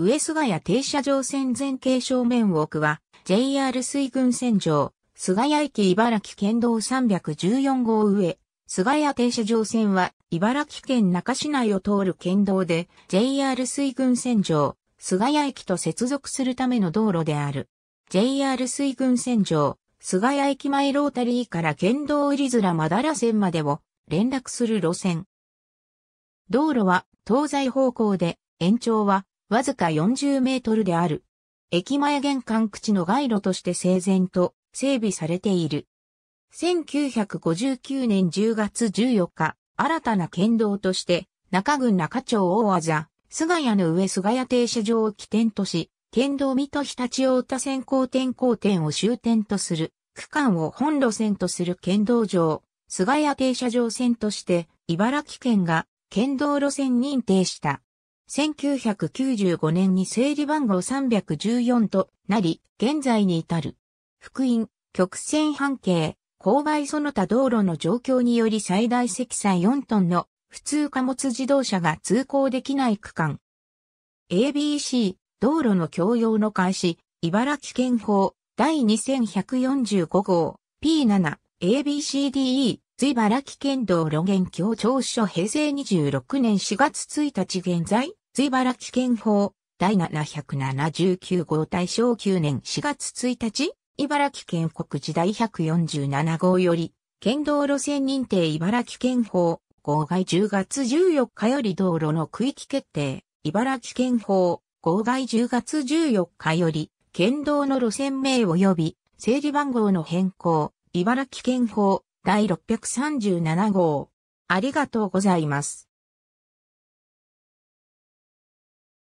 上菅谷停車場線前景正面奥は、JR 水軍線上、菅谷駅茨城県道314号上、菅谷停車場線は、茨城県中市内を通る県道で、JR 水軍線上、菅谷駅と接続するための道路である。JR 水軍線上、菅谷駅前ロータリーから県道入ずらまだら線までを連絡する路線。道路は東西方向で、延長はわずか40メートルである。駅前玄関口の街路として整然と整備されている。1959年10月14日、新たな県道として、中郡中町大技、菅谷の上菅谷停車場を起点とし、県道水戸日立大田線交点交点を終点とする、区間を本路線とする県道上、菅谷停車場線として、茨城県が県道路線認定した。1995年に整理番号314となり、現在に至る。福音、曲線半径、勾配その他道路の状況により最大積載4トンの普通貨物自動車が通行できない区間。ABC、道路の共用の開始、茨城県法、第2145号、P7、ABCDE、茨城県道路現協調書平成26年4月1日現在、茨城県法第779号大正9年4月1日、茨城県国時第147号より、県道路線認定茨城県法号外10月14日より道路の区域決定、茨城県法号外10月14日より、県道の路線名及び整理番号の変更、茨城県法第637号。ありがとうございます。